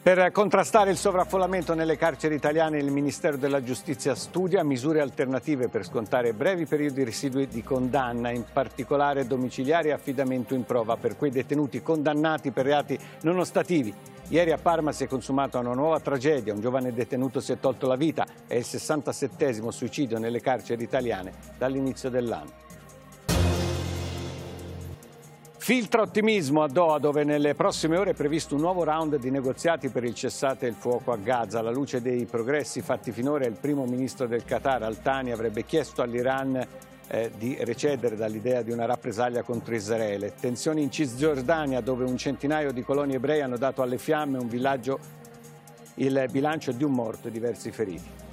Per contrastare il sovraffollamento nelle carceri italiane il Ministero della Giustizia studia misure alternative per scontare brevi periodi residui di condanna, in particolare domiciliari e affidamento in prova per quei detenuti condannati per reati non ostativi. Ieri a Parma si è consumata una nuova tragedia, un giovane detenuto si è tolto la vita, è il 67 suicidio nelle carceri italiane dall'inizio dell'anno. Filtra ottimismo a Doha dove nelle prossime ore è previsto un nuovo round di negoziati per il cessate il fuoco a Gaza. Alla luce dei progressi fatti finora il primo ministro del Qatar Altani, avrebbe chiesto all'Iran eh, di recedere dall'idea di una rappresaglia contro Israele. Tensioni in Cisgiordania dove un centinaio di coloni ebrei hanno dato alle fiamme un villaggio il bilancio di un morto e diversi feriti.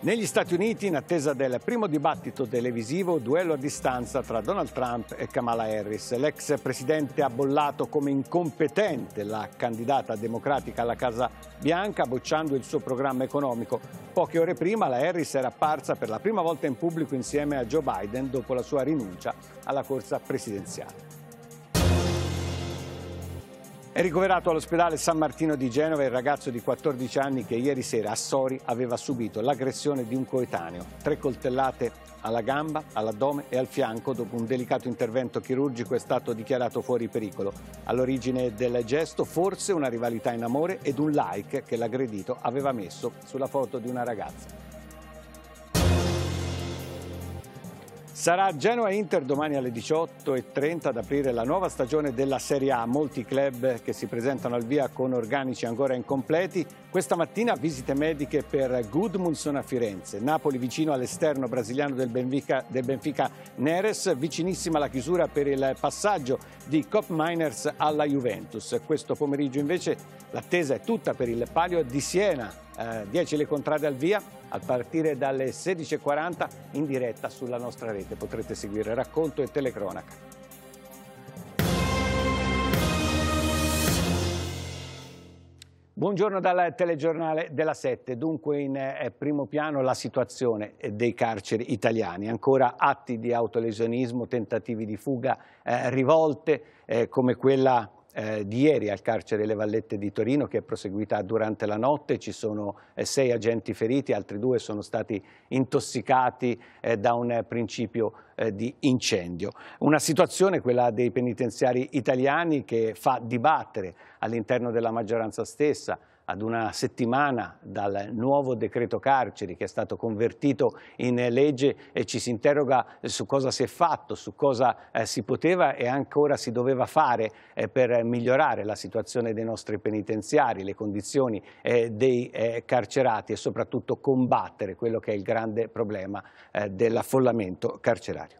Negli Stati Uniti, in attesa del primo dibattito televisivo, duello a distanza tra Donald Trump e Kamala Harris. L'ex presidente ha bollato come incompetente la candidata democratica alla Casa Bianca, bocciando il suo programma economico. Poche ore prima la Harris era apparsa per la prima volta in pubblico insieme a Joe Biden dopo la sua rinuncia alla corsa presidenziale. È ricoverato all'ospedale San Martino di Genova il ragazzo di 14 anni che ieri sera a Sori aveva subito l'aggressione di un coetaneo. Tre coltellate alla gamba, all'addome e al fianco dopo un delicato intervento chirurgico è stato dichiarato fuori pericolo. All'origine del gesto forse una rivalità in amore ed un like che l'aggredito aveva messo sulla foto di una ragazza. Sarà Genoa-Inter domani alle 18.30 ad aprire la nuova stagione della Serie A. Molti club che si presentano al via con organici ancora incompleti. Questa mattina visite mediche per Gudmundsson a Firenze. Napoli vicino all'esterno brasiliano del Benfica, del Benfica, Neres, vicinissima alla chiusura per il passaggio di Cop Miners alla Juventus. Questo pomeriggio invece l'attesa è tutta per il palio di Siena 10 eh, le contrade al via a partire dalle 16.40 in diretta sulla nostra rete. Potrete seguire racconto e telecronaca. Buongiorno dal telegiornale della 7. Dunque in eh, primo piano la situazione eh, dei carceri italiani. Ancora atti di autolesionismo, tentativi di fuga, eh, rivolte eh, come quella eh, di ieri al carcere Le Vallette di Torino che è proseguita durante la notte, ci sono eh, sei agenti feriti, altri due sono stati intossicati eh, da un principio eh, di incendio. Una situazione, quella dei penitenziari italiani, che fa dibattere all'interno della maggioranza stessa, ad una settimana dal nuovo decreto carceri che è stato convertito in legge e ci si interroga su cosa si è fatto, su cosa eh, si poteva e ancora si doveva fare eh, per migliorare la situazione dei nostri penitenziari, le condizioni eh, dei eh, carcerati e soprattutto combattere quello che è il grande problema eh, dell'affollamento carcerario.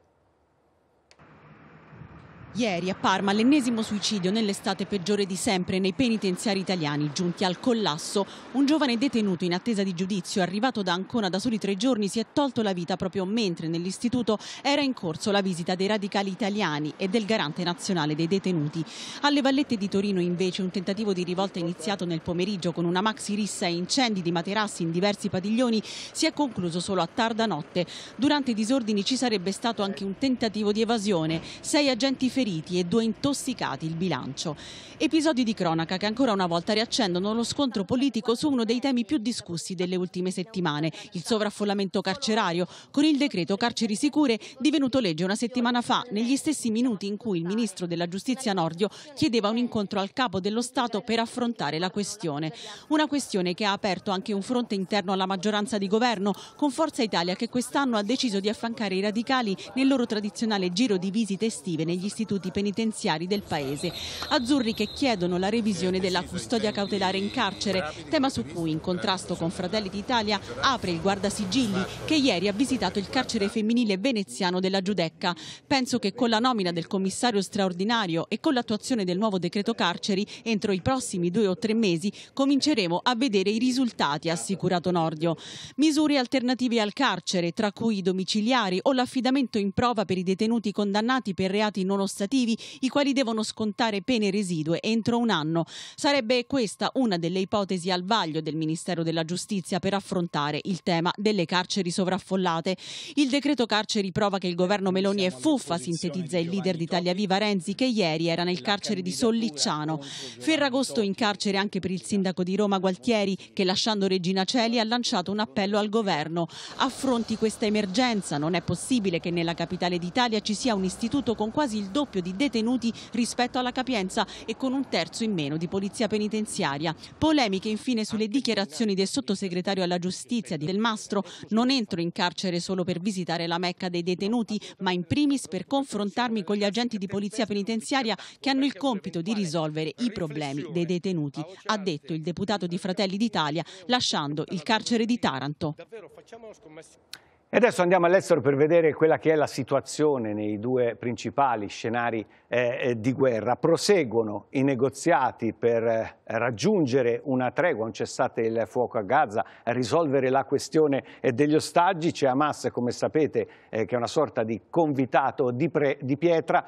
Ieri a Parma l'ennesimo suicidio nell'estate peggiore di sempre nei penitenziari italiani giunti al collasso. Un giovane detenuto in attesa di giudizio arrivato da Ancona da soli tre giorni si è tolto la vita proprio mentre nell'istituto era in corso la visita dei radicali italiani e del garante nazionale dei detenuti. Alle Vallette di Torino invece un tentativo di rivolta iniziato nel pomeriggio con una maxi rissa e incendi di materassi in diversi padiglioni si è concluso solo a tarda notte. Durante i disordini ci sarebbe stato anche un tentativo di evasione. Sei agenti feriti feriti e due intossicati il bilancio. Episodi di cronaca che ancora una volta riaccendono lo scontro politico su uno dei temi più discussi delle ultime settimane, il sovraffollamento carcerario, con il decreto carceri sicure divenuto legge una settimana fa, negli stessi minuti in cui il ministro della giustizia Nordio chiedeva un incontro al capo dello Stato per affrontare la questione. Una questione che ha aperto anche un fronte interno alla maggioranza di governo, con Forza Italia che quest'anno ha deciso di affancare i radicali nel loro tradizionale giro di visite estive negli istituti istituti penitenziari del paese. Azzurri che chiedono la revisione della custodia cautelare in carcere, tema su cui, in contrasto con Fratelli d'Italia, apre il guardasigilli che ieri ha visitato il carcere femminile veneziano della Giudecca. Penso che con la nomina del commissario straordinario e con l'attuazione del nuovo decreto carceri, entro i prossimi due o tre mesi cominceremo a vedere i risultati, ha assicurato Nordio. Misure alternative al carcere, tra cui i domiciliari o l'affidamento in prova per i detenuti condannati per reati nonostante amministrativi, i quali devono scontare pene residue entro un anno. Sarebbe questa una delle ipotesi al vaglio del Ministero della Giustizia per affrontare il tema delle carceri sovraffollate. Il decreto carceri prova che il governo Meloni è fuffa, sintetizza il leader di Italia Viva Renzi, che ieri era nel carcere di Sollicciano. Ferragosto in carcere anche per il sindaco di Roma Gualtieri, che lasciando Regina Celi ha lanciato un appello al governo. Affronti questa emergenza, non è possibile che nella capitale d'Italia ci sia un istituto con quasi il doppio doppio di detenuti rispetto alla capienza e con un terzo in meno di polizia penitenziaria. Polemiche infine sulle dichiarazioni del sottosegretario alla giustizia di Del Mastro. Non entro in carcere solo per visitare la mecca dei detenuti, ma in primis per confrontarmi con gli agenti di polizia penitenziaria che hanno il compito di risolvere i problemi dei detenuti, ha detto il deputato di Fratelli d'Italia, lasciando il carcere di Taranto. E adesso andiamo all'estero per vedere quella che è la situazione nei due principali scenari eh, eh di guerra. Proseguono i negoziati per eh, raggiungere una tregua, un cessate il fuoco a Gaza, risolvere la questione eh, degli ostaggi. C'è Hamas, come sapete, che è una sorta di convitato di, di pietra.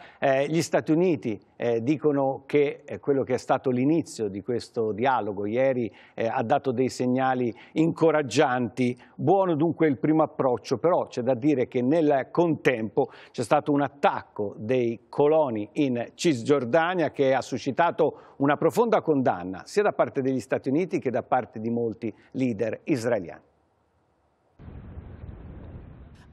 gli Stati Uniti dicono che quello che è stato l'inizio di questo dialogo ieri ha dato dei segnali incoraggianti. Buono dunque il primo approccio approccio, però c'è da dire che nel contempo c'è stato un attacco dei coloni in Cisgiordania che ha suscitato una profonda condanna sia da parte degli Stati Uniti che da parte di molti leader israeliani.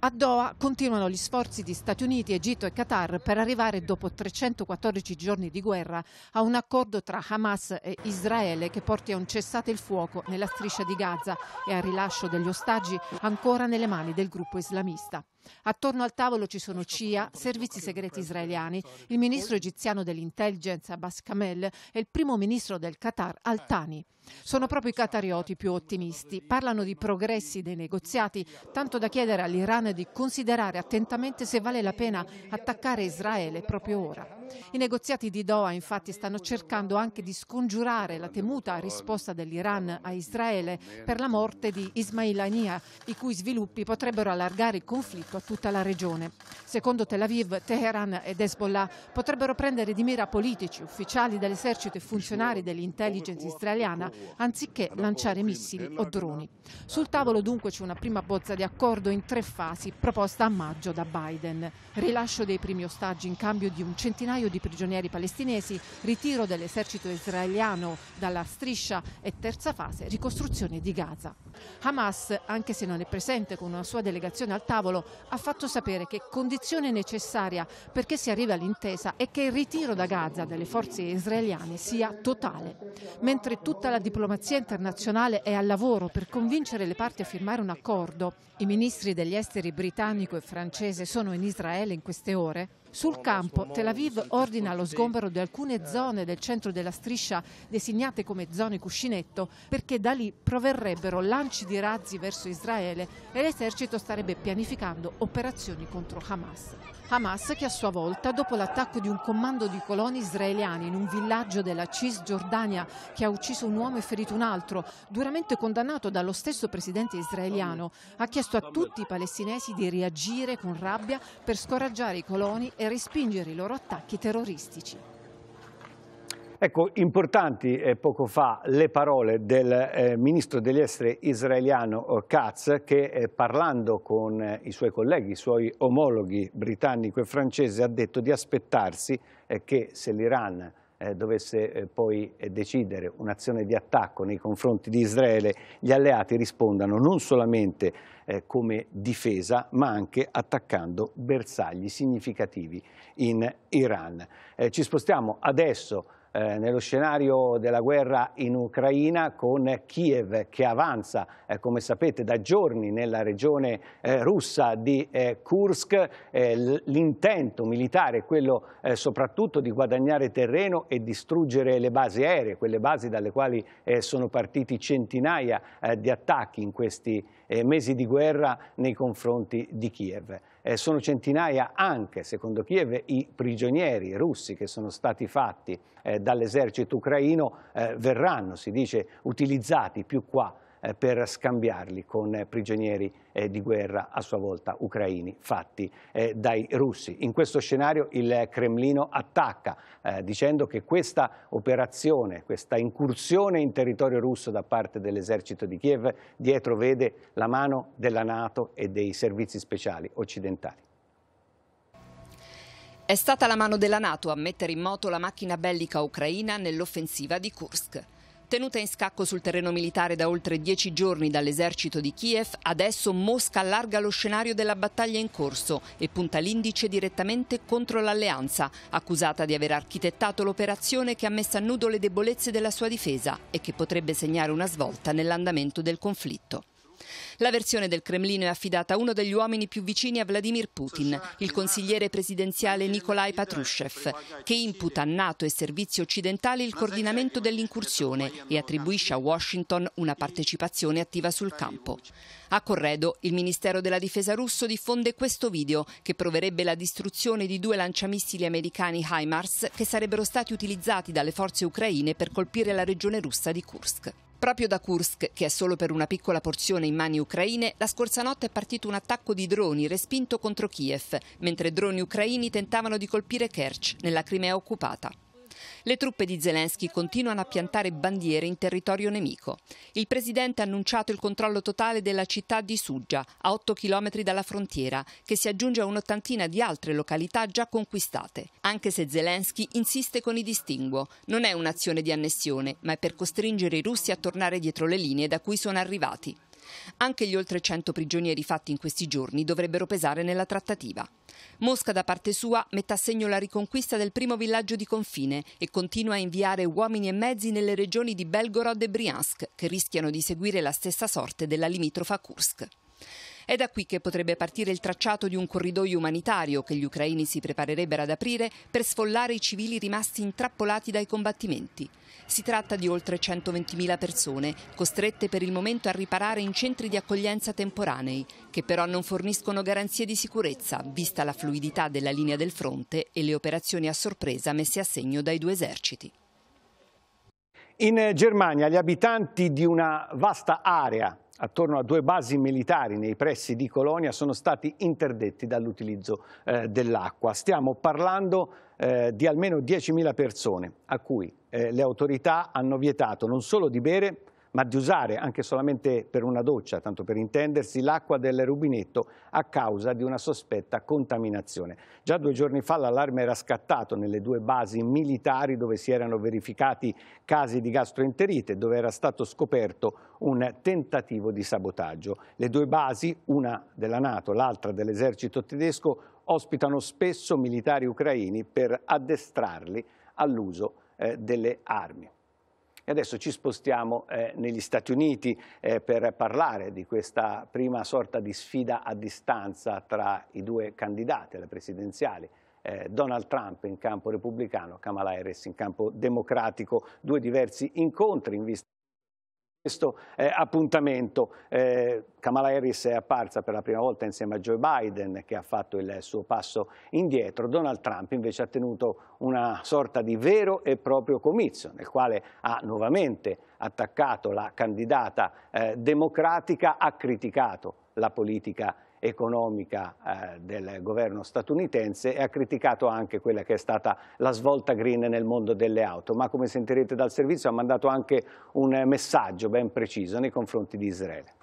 A Doha continuano gli sforzi di Stati Uniti, Egitto e Qatar per arrivare dopo 314 giorni di guerra a un accordo tra Hamas e Israele che porti a un cessate il fuoco nella striscia di Gaza e al rilascio degli ostaggi ancora nelle mani del gruppo islamista. Attorno al tavolo ci sono CIA, servizi segreti israeliani, il ministro egiziano dell'intelligence Abbas Kamel e il primo ministro del Qatar Al-Thani. Sono proprio i catarioti più ottimisti. Parlano di progressi dei negoziati, tanto da chiedere all'Iran di considerare attentamente se vale la pena attaccare Israele proprio ora. I negoziati di Doha infatti stanno cercando anche di scongiurare la temuta risposta dell'Iran a Israele per la morte di Ismail Ania, i cui sviluppi potrebbero allargare il conflitto a tutta la regione. Secondo Tel Aviv, Teheran ed Hezbollah potrebbero prendere di mira politici, ufficiali dell'esercito e funzionari dell'intelligence israeliana anziché lanciare missili o droni. Sul tavolo dunque c'è una prima bozza di accordo in tre fasi proposta a maggio da Biden. Rilascio dei primi ostaggi in cambio di un centinaio centinaio di prigionieri palestinesi, ritiro dell'esercito israeliano dalla striscia e terza fase ricostruzione di Gaza. Hamas, anche se non è presente con una sua delegazione al tavolo, ha fatto sapere che condizione necessaria perché si arrivi all'intesa è che il ritiro da Gaza delle forze israeliane sia totale. Mentre tutta la diplomazia internazionale è al lavoro per convincere le parti a firmare un accordo, i ministri degli esteri britannico e francese sono in Israele in queste ore, sul campo Tel Aviv ordina lo sgombero di alcune zone del centro della striscia designate come zone cuscinetto perché da lì proverrebbero lanci di razzi verso Israele e l'esercito starebbe pianificando operazioni contro Hamas. Hamas che a sua volta, dopo l'attacco di un comando di coloni israeliani in un villaggio della Cisgiordania che ha ucciso un uomo e ferito un altro, duramente condannato dallo stesso presidente israeliano, ha chiesto a tutti i palestinesi di reagire con rabbia per scoraggiare i coloni e respingere i loro attacchi terroristici. Ecco, importanti eh, poco fa le parole del eh, ministro degli esteri israeliano eh, Katz che eh, parlando con eh, i suoi colleghi, i suoi omologhi britannico e francese ha detto di aspettarsi eh, che se l'Iran dovesse poi decidere un'azione di attacco nei confronti di Israele, gli alleati rispondano non solamente come difesa, ma anche attaccando bersagli significativi in Iran. ci spostiamo adesso eh, nello scenario della guerra in Ucraina con Kiev che avanza, eh, come sapete, da giorni nella regione eh, russa di eh, Kursk. Eh, l'intento militare è quello eh, soprattutto di guadagnare terreno e distruggere le basi aeree, quelle basi dalle quali sono partiti centinaia di attacchi in questi mesi di guerra nei confronti di Kiev. Eh, sono centinaia anche, secondo Kiev, i prigionieri russi che sono stati fatti eh, dall'esercito ucraino, eh, verranno, si dice, utilizzati più qua eh, per scambiarli con eh, prigionieri eh, di guerra a sua volta ucraini fatti dai russi. In questo scenario il Cremlino attacca dicendo che questa operazione, questa incursione in territorio russo da parte dell'esercito di Kiev dietro vede la mano della Nato e dei servizi speciali occidentali. È stata la mano della Nato a mettere in moto la macchina bellica ucraina nell'offensiva di Kursk. Tenuta in scacco sul terreno militare da oltre dieci giorni dall'esercito di Kiev, adesso Mosca allarga lo scenario della battaglia in corso e punta l'indice direttamente contro l'alleanza, accusata di aver architettato l'operazione che ha messo a nudo le debolezze della sua difesa e che potrebbe segnare una svolta nell'andamento del conflitto. La versione del Cremlino è affidata a uno degli uomini più vicini a Vladimir Putin, il consigliere presidenziale Nikolai Patrushev, che imputa a NATO e servizi occidentali il coordinamento dell'incursione e attribuisce a Washington una partecipazione attiva sul campo. A Corredo, il Ministero della Difesa russo diffonde questo video che proverebbe la distruzione di due lanciamissili americani HIMARS che sarebbero stati utilizzati dalle forze ucraine per colpire la regione russa di Kursk. Proprio da Kursk, che è solo per una piccola porzione in mani ucraine, la scorsa notte è partito un attacco di droni respinto contro Kiev, mentre droni ucraini tentavano di colpire Kerch, nella Crimea occupata. Le truppe di Zelensky continuano a piantare bandiere in territorio nemico. Il presidente ha annunciato il controllo totale della città di Suggia, a 8 km dalla frontiera, che si aggiunge a un'ottantina di altre località già conquistate. Anche se Zelensky insiste con i distinguo, non è un'azione di annessione, ma è per costringere i russi a tornare dietro le linee da cui sono arrivati. Anche gli oltre 100 prigionieri fatti in questi giorni dovrebbero pesare nella trattativa. Mosca da parte sua mette a segno la riconquista del primo villaggio di confine e continua a inviare uomini e mezzi nelle regioni di Belgorod e Briansk, che rischiano di seguire la stessa sorte della limitrofa Kursk. È da qui che potrebbe partire il tracciato di un corridoio umanitario che gli ucraini si preparerebbero ad aprire per sfollare i civili rimasti intrappolati dai combattimenti. Si tratta di oltre 120.000 persone, costrette per il momento a riparare in centri di accoglienza temporanei, che però non forniscono garanzie di sicurezza, vista la fluidità della linea del fronte e le operazioni a sorpresa messe a segno dai due eserciti. In Germania gli abitanti di una vasta area attorno a due basi militari nei pressi di Colonia sono stati interdetti dall'utilizzo eh, dell'acqua. Stiamo parlando eh, di almeno 10.000 persone a cui eh, le autorità hanno vietato non solo di bere, ma di usare anche solamente per una doccia, tanto per intendersi, l'acqua del rubinetto a causa di una sospetta contaminazione. Già due giorni fa l'allarme era scattato nelle due basi militari dove si erano verificati casi di gastroenterite, dove era stato scoperto un tentativo di sabotaggio. Le due basi, una della Nato, l'altra dell'esercito tedesco, ospitano spesso militari ucraini per addestrarli all'uso eh, delle armi. E adesso ci spostiamo eh, negli Stati Uniti eh, per parlare di questa prima sorta di sfida a distanza tra i due candidati alle presidenziali. Eh, Donald Trump in campo repubblicano, Kamala Harris in campo democratico, due diversi incontri in vista questo eh, appuntamento. Eh, Kamala Harris è apparsa per la prima volta insieme a Joe Biden che ha fatto il suo passo indietro. Donald Trump invece ha tenuto una sorta di vero e proprio comizio nel quale ha nuovamente attaccato la candidata eh, democratica, ha criticato la politica economica eh, del governo statunitense e ha criticato anche quella che è stata la svolta green nel mondo delle auto, ma come sentirete dal servizio ha mandato anche un messaggio ben preciso nei confronti di Israele.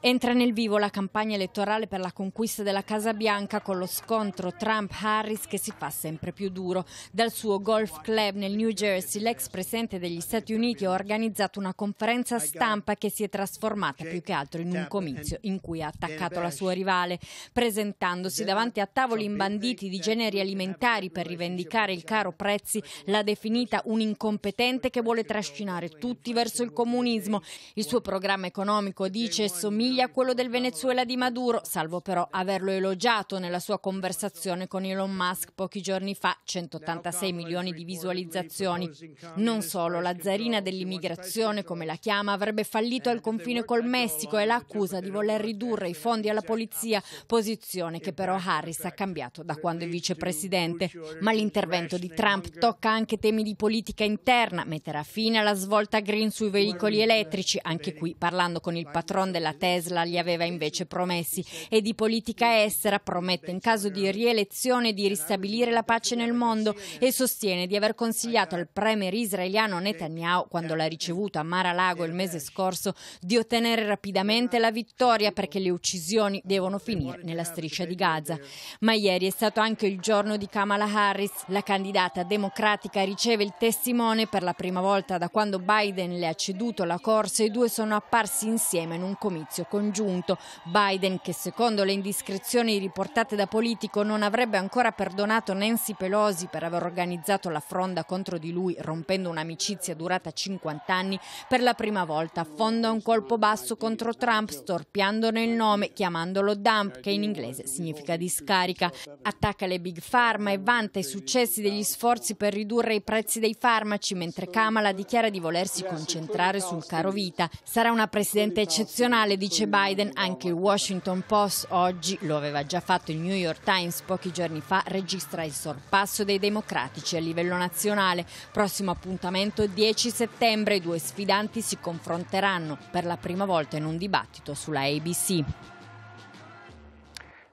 Entra nel vivo la campagna elettorale per la conquista della Casa Bianca con lo scontro Trump-Harris che si fa sempre più duro. Dal suo golf club nel New Jersey l'ex presidente degli Stati Uniti ha organizzato una conferenza stampa che si è trasformata più che altro in un comizio in cui ha attaccato la sua rivale, presentandosi davanti a tavoli imbanditi di generi alimentari per rivendicare il caro prezzi, l'ha definita un incompetente che vuole trascinare tutti verso il comunismo. Il suo programma economico dice somiglia somiglia a quello del Venezuela di Maduro, salvo però averlo elogiato nella sua conversazione con Elon Musk pochi giorni fa, 186 milioni di visualizzazioni. Non solo, la zarina dell'immigrazione, come la chiama, avrebbe fallito al confine col Messico e l'accusa di voler ridurre i fondi alla polizia, posizione che però Harris ha cambiato da quando è vicepresidente. Ma l'intervento di Trump tocca anche temi di politica interna, metterà fine alla svolta green sui veicoli elettrici, anche qui parlando con il patron della Tesla Tesla gli aveva invece promessi e di politica estera promette in caso di rielezione di ristabilire la pace nel mondo e sostiene di aver consigliato al premier israeliano Netanyahu, quando l'ha ricevuto a Mar-a-Lago il mese scorso, di ottenere rapidamente la vittoria perché le uccisioni devono finire nella striscia di Gaza. Ma ieri è stato anche il giorno di Kamala Harris. La candidata democratica riceve il testimone per la prima volta da quando Biden le ha ceduto la corsa e i due sono apparsi insieme in un comizio congiunto. Biden, che secondo le indiscrezioni riportate da Politico non avrebbe ancora perdonato Nancy Pelosi per aver organizzato la fronda contro di lui rompendo un'amicizia durata 50 anni, per la prima volta affonda un colpo basso contro Trump storpiandone il nome, chiamandolo dump, che in inglese significa discarica. Attacca le big pharma e vanta i successi degli sforzi per ridurre i prezzi dei farmaci, mentre Kamala dichiara di volersi concentrare sul caro vita. Sarà una presidente eccezionale, dice dice Biden, anche il Washington Post oggi, lo aveva già fatto il New York Times pochi giorni fa, registra il sorpasso dei democratici a livello nazionale. Prossimo appuntamento 10 settembre, i due sfidanti si confronteranno per la prima volta in un dibattito sulla ABC.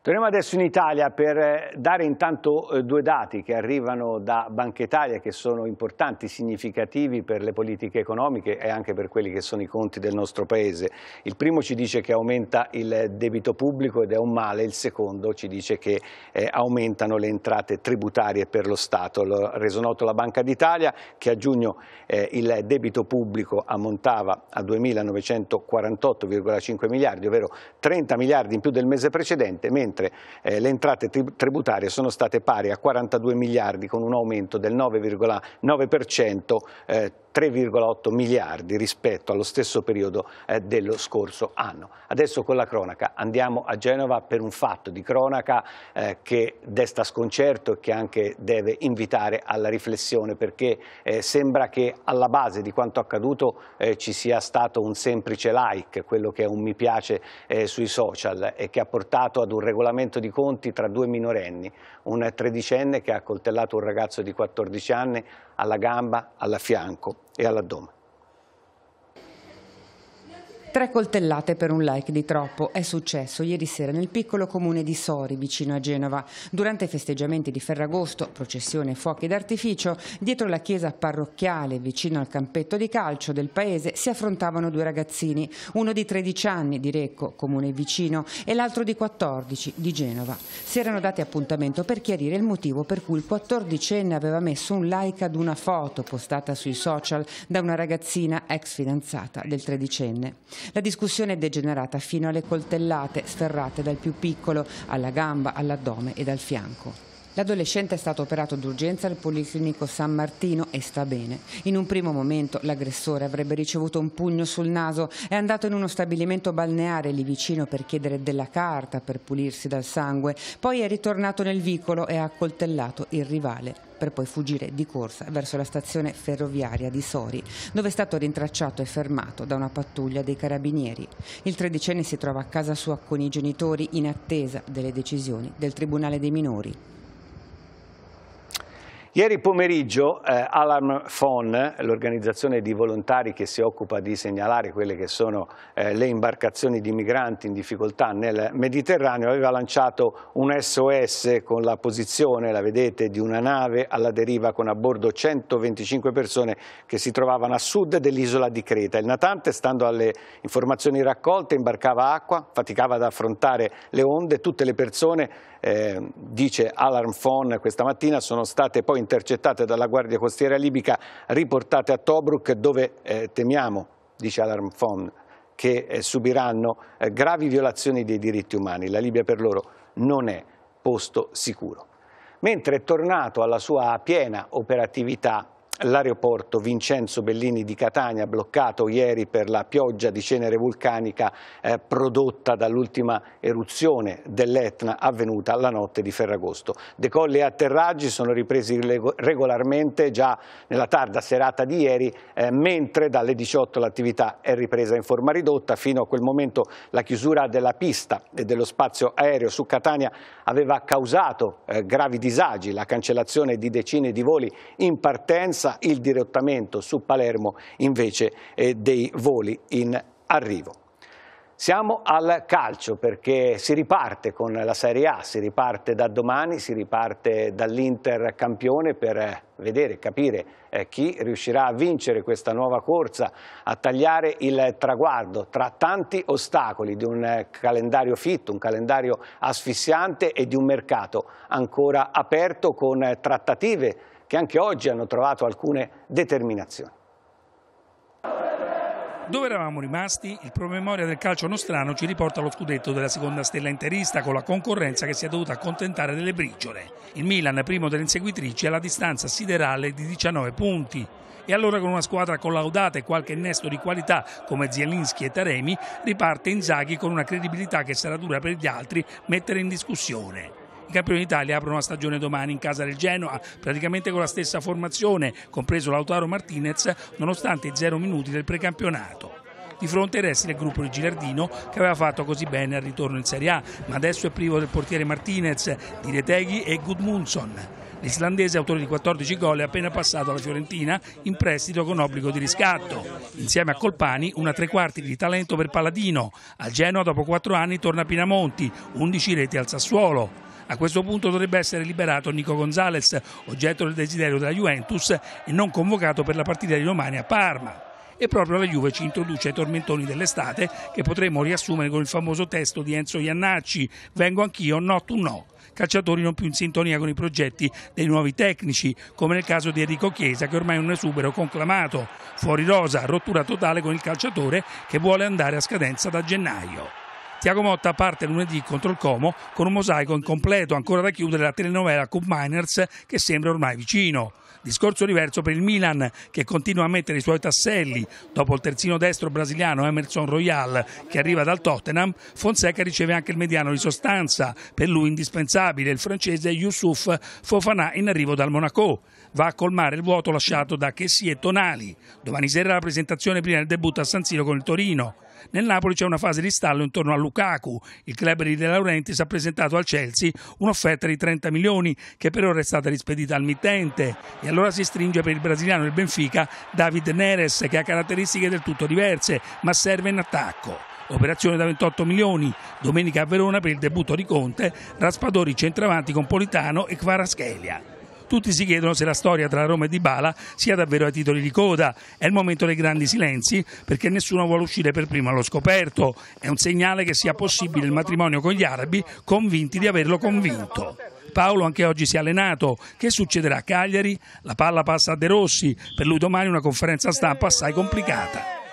Torniamo adesso in Italia per eh, dare intanto eh, due dati che arrivano da Banca Italia che sono importanti, significativi per le politiche economiche e anche per quelli che sono i conti del nostro Paese. Il primo ci dice che aumenta il debito pubblico ed è un male, il secondo ci dice che eh, aumentano le entrate tributarie per lo Stato. L'ha reso noto la Banca d'Italia che a giugno il debito pubblico ammontava a 2.948,5 miliardi, ovvero 30 miliardi in più del mese precedente, mentre mentre eh, le entrate tributarie sono state pari a 42 miliardi con un aumento del 9,9%, eh, 3,8 miliardi rispetto allo stesso periodo eh, dello scorso anno. Adesso con la cronaca andiamo a Genova per un fatto di cronaca eh, che desta sconcerto e che anche deve invitare alla riflessione perché eh, sembra che alla base di quanto accaduto eh, ci sia stato un semplice like, quello che è un mi piace sui social e che ha portato ad un regolamento mescolamento di conti tra due minorenni, un tredicenne che ha accoltellato un ragazzo di 14 anni alla gamba, alla fianco e all'addome. Tre coltellate per un like di troppo è successo ieri sera nel piccolo comune di Sori, vicino a Genova. Durante i festeggiamenti di Ferragosto, processione fuochi d'artificio, dietro la chiesa parrocchiale, vicino al campetto di calcio del paese, si affrontavano due ragazzini, uno di 13 anni di Recco, comune vicino, e l'altro di 14 di Genova. Si erano dati appuntamento per chiarire il motivo per cui il 14enne aveva messo un like ad una foto postata sui social da una ragazzina ex fidanzata del 13enne. La discussione è degenerata fino alle coltellate sferrate dal più piccolo alla gamba, all'addome ed al fianco. L'adolescente è stato operato d'urgenza al Policlinico San Martino e sta bene. In un primo momento l'aggressore avrebbe ricevuto un pugno sul naso, è andato in uno stabilimento balneare lì vicino per chiedere della carta per pulirsi dal sangue, poi è ritornato nel vicolo e ha accoltellato il rivale per poi fuggire di corsa verso la stazione ferroviaria di Sori, dove è stato rintracciato e fermato da una pattuglia dei carabinieri. Il tredicenne si trova a casa sua con i genitori in attesa delle decisioni del Tribunale dei minori. Ieri pomeriggio eh, Alarm Fon, l'organizzazione di volontari che si occupa di segnalare quelle che sono eh, le imbarcazioni di migranti in difficoltà nel Mediterraneo, aveva lanciato un SOS con la posizione, la vedete, di una nave alla deriva con a bordo 125 persone che si trovavano a sud dell'isola di Creta. Il natante, stando alle informazioni raccolte, imbarcava acqua, faticava ad affrontare le onde, tutte le persone eh, dice Alarm Phone questa mattina, sono state poi intercettate dalla Guardia Costiera Libica, riportate a Tobruk dove eh, temiamo, dice Alarm Phone, che eh, subiranno eh, gravi violazioni dei diritti umani. La Libia per loro non è posto sicuro. Mentre è tornato alla sua piena operatività L'aeroporto Vincenzo Bellini di Catania, bloccato ieri per la pioggia di cenere vulcanica eh, prodotta dall'ultima eruzione dell'Etna avvenuta la notte di Ferragosto. Decolli e atterraggi sono ripresi regolarmente già nella tarda serata di ieri, eh, mentre dalle 18 l'attività è ripresa in forma ridotta. Fino a quel momento la chiusura della pista e dello spazio aereo su Catania aveva causato eh, gravi disagi, la cancellazione di decine di voli in partenza passa il dirottamento su Palermo invece eh, dei voli in arrivo. Siamo al calcio perché si riparte con la Serie A, si riparte da domani, si riparte dall'Inter campione per eh, vedere, capire eh, chi riuscirà a vincere questa nuova corsa, a tagliare il traguardo tra tanti ostacoli di un eh, calendario fitto, un calendario asfissiante e di un mercato ancora aperto con eh, trattative che anche oggi hanno trovato alcune determinazioni. Dove eravamo rimasti? Il promemoria del calcio nostrano ci riporta allo scudetto della seconda stella interista con la concorrenza che si è dovuta accontentare delle briciole. Il Milan, primo delle inseguitrici, ha la distanza siderale di 19 punti. E allora con una squadra collaudata e qualche innesto di qualità come Zielinski e Taremi, riparte Inzaghi con una credibilità che sarà dura per gli altri mettere in discussione. I campioni d'Italia aprono la stagione domani in casa del Genoa, praticamente con la stessa formazione, compreso Lautaro Martinez, nonostante i zero minuti del precampionato. Di fronte resta il gruppo di Girardino che aveva fatto così bene al ritorno in Serie A, ma adesso è privo del portiere Martinez, di Reteghi e Gudmundsson. L'islandese, autore di 14 gol, è appena passato alla Fiorentina in prestito con obbligo di riscatto. Insieme a Colpani, una tre quarti di talento per Paladino. Al Genoa, dopo quattro anni, torna a Pinamonti, 11 reti al Sassuolo. A questo punto dovrebbe essere liberato Nico Gonzalez, oggetto del desiderio della Juventus e non convocato per la partita di domani a Parma e proprio la Juve ci introduce ai tormentoni dell'estate che potremmo riassumere con il famoso testo di Enzo Iannacci Vengo anch'io, no tu no. Calciatori non più in sintonia con i progetti dei nuovi tecnici, come nel caso di Enrico Chiesa che ormai è un esubero conclamato. Fuori rosa, rottura totale con il calciatore che vuole andare a scadenza da gennaio. Tiago Motta parte lunedì contro il Como con un mosaico incompleto ancora da chiudere la telenovela Cup Miners che sembra ormai vicino. Discorso diverso per il Milan che continua a mettere i suoi tasselli. Dopo il terzino destro brasiliano Emerson Royal che arriva dal Tottenham, Fonseca riceve anche il mediano di sostanza, per lui indispensabile il francese Youssouf Fofana in arrivo dal Monaco. Va a colmare il vuoto lasciato da Chessie e Tonali. Domani sera la presentazione prima del debutto a San Siro con il Torino. Nel Napoli c'è una fase di stallo intorno a Lukaku. Il club di De Laurentiis ha presentato al Chelsea un'offerta di 30 milioni che per ora è stata rispedita al mittente. E allora si stringe per il brasiliano del Benfica David Neres che ha caratteristiche del tutto diverse ma serve in attacco operazione da 28 milioni. Domenica a Verona per il debutto di Conte, Raspadori centravanti con Politano e Kvaraschelia. Tutti si chiedono se la storia tra Roma e Dybala sia davvero ai titoli di coda. È il momento dei grandi silenzi perché nessuno vuole uscire per primo allo scoperto. È un segnale che sia possibile il matrimonio con gli arabi convinti di averlo convinto. Paolo anche oggi si è allenato. Che succederà a Cagliari? La palla passa a De Rossi, per lui domani una conferenza stampa assai complicata.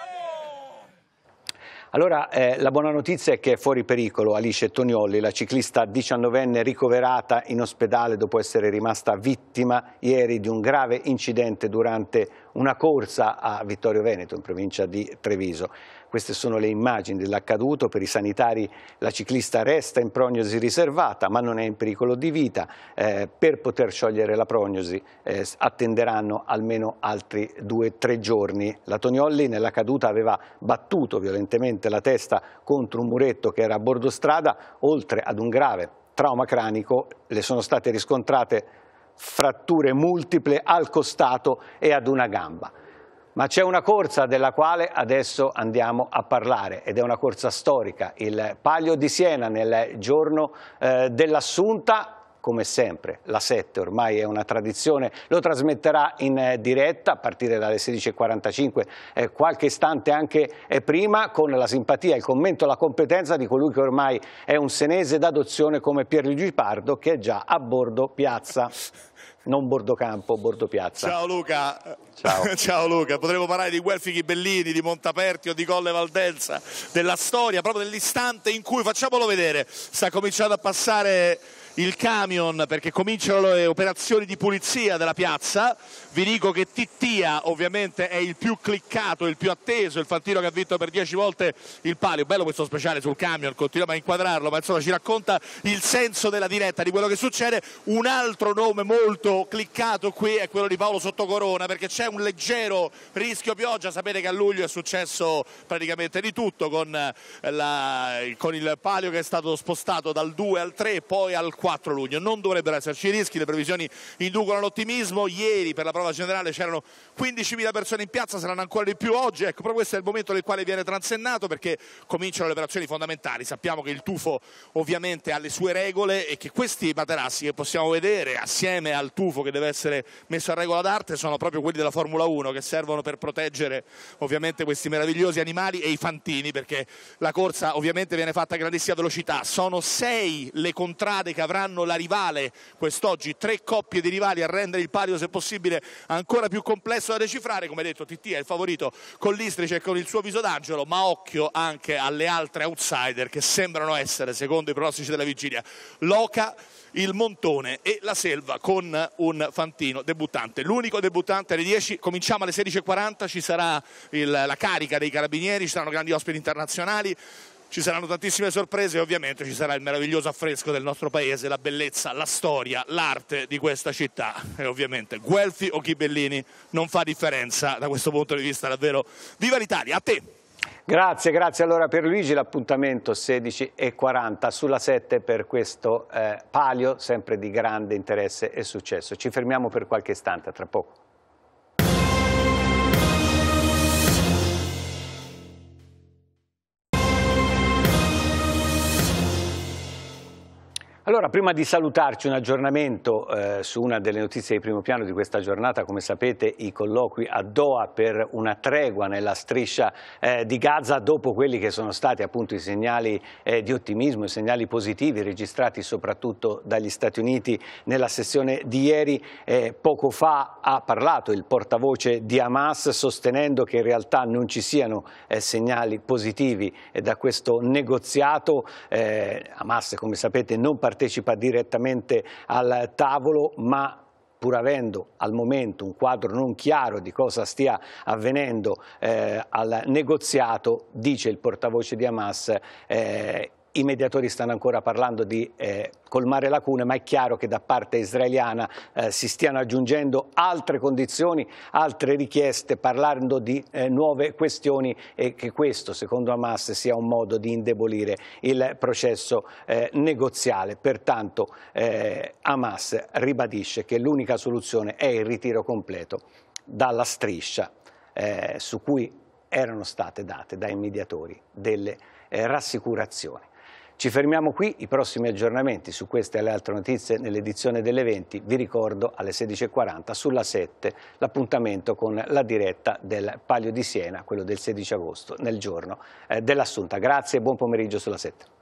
Allora, eh, la buona notizia è che è fuori pericolo Alice Toniolli, la ciclista diciannovenne ricoverata in ospedale dopo essere rimasta vittima ieri di un grave incidente durante una corsa a Vittorio Veneto, in provincia di Treviso. Queste sono le immagini dell'accaduto. Per i sanitari la ciclista resta in prognosi riservata, ma non è in pericolo di vita. Eh, per poter sciogliere la prognosi eh, attenderanno almeno altri due o tre giorni. La Toniolli nella caduta aveva battuto violentemente la testa contro un muretto che era a bordo strada, oltre ad un grave trauma cranico, le sono state riscontrate fratture multiple al costato e ad una gamba. Ma c'è una corsa della quale adesso andiamo a parlare ed è una corsa storica, il Palio di Siena nel giorno eh, dell'Assunta come sempre, la 7 ormai è una tradizione, lo trasmetterà in eh, diretta a partire dalle 16.45, eh, qualche istante anche eh, prima, con la simpatia, il commento, la competenza di colui che ormai è un senese d'adozione come Pierluigi Pardo, che è già a bordo piazza non Bordocampo, Bordopiazza. Ciao Luca. Ciao. Ciao Luca. Potremmo parlare di Guelfi Ghibellini, di Montaperti o di Colle Valdelsa, della storia, proprio dell'istante in cui, facciamolo vedere, sta cominciando a passare il camion perché cominciano le operazioni di pulizia della piazza. Vi dico che Tittia ovviamente è il più cliccato, il più atteso, il fantino che ha vinto per dieci volte il palio. Bello questo speciale sul camion, continuiamo a inquadrarlo, ma insomma ci racconta il senso della diretta, di quello che succede. Un altro nome molto cliccato qui è quello di Paolo Sottocorona perché c'è un leggero rischio pioggia. Sapete che a luglio è successo praticamente di tutto con, eh, la, con il palio che è stato spostato dal 2 al 3, poi al 4 4 luglio. Non dovrebbero esserci rischi, le previsioni inducono all'ottimismo. Ieri per la prova generale c'erano 15.000 persone in piazza, saranno ancora di più oggi. Ecco, però questo è il momento nel quale viene transennato perché cominciano le operazioni fondamentali. Sappiamo che il tufo ovviamente ha le sue regole e che questi materassi che possiamo vedere assieme al tufo che deve essere messo a regola d'arte sono proprio quelli della Formula 1 che servono per proteggere ovviamente questi meravigliosi animali e i fantini perché la corsa ovviamente viene fatta a grandissima velocità. Sono sei le contrade che avranno avranno la rivale quest'oggi, tre coppie di rivali a rendere il palio se possibile ancora più complesso da decifrare, come detto Titti è il favorito con l'Istrice e con il suo viso d'angelo, ma occhio anche alle altre outsider che sembrano essere, secondo i pronostici della vigilia, Loca, il Montone e la Selva con un Fantino debuttante. L'unico debuttante alle 10, cominciamo alle 16.40, ci sarà il, la carica dei carabinieri, ci saranno grandi ospiti internazionali, ci saranno tantissime sorprese e ovviamente ci sarà il meraviglioso affresco del nostro paese, la bellezza, la storia, l'arte di questa città. E ovviamente Guelfi o Ghibellini non fa differenza da questo punto di vista davvero. Viva l'Italia, a te! Grazie, grazie allora per Luigi, l'appuntamento 16.40 sulla 7 per questo eh, palio sempre di grande interesse e successo. Ci fermiamo per qualche istante, tra poco. Allora, prima di salutarci un aggiornamento eh, su una delle notizie di primo piano di questa giornata, come sapete i colloqui a Doha per una tregua nella striscia eh, di Gaza dopo quelli che sono stati appunto i segnali eh, di ottimismo, i segnali positivi registrati soprattutto dagli Stati Uniti nella sessione di ieri. Eh, poco fa ha parlato il portavoce di Hamas sostenendo che in realtà non ci siano eh, segnali positivi eh, da questo negoziato. Hamas, come sapete, non partecipa partecipa direttamente al tavolo ma pur avendo al momento un quadro non chiaro di cosa stia avvenendo eh, al negoziato, dice il portavoce di Hamas, eh, i mediatori stanno ancora parlando di eh, colmare lacune, ma è chiaro che da parte israeliana eh, si stiano aggiungendo altre condizioni, altre richieste, parlando di eh, nuove questioni e che questo, secondo Hamas, sia un modo di indebolire il processo eh, negoziale. Pertanto eh, Hamas ribadisce che l'unica soluzione è il ritiro completo dalla striscia eh, su cui erano state date dai mediatori delle rassicurazioni. Ci fermiamo qui, i prossimi aggiornamenti su queste e le altre notizie nell'edizione delle 20, vi ricordo alle 16.40 sulla 7 l'appuntamento con la diretta del Palio di Siena, quello del 16 agosto, nel giorno eh, dell'Assunta. Grazie e buon pomeriggio sulla 7.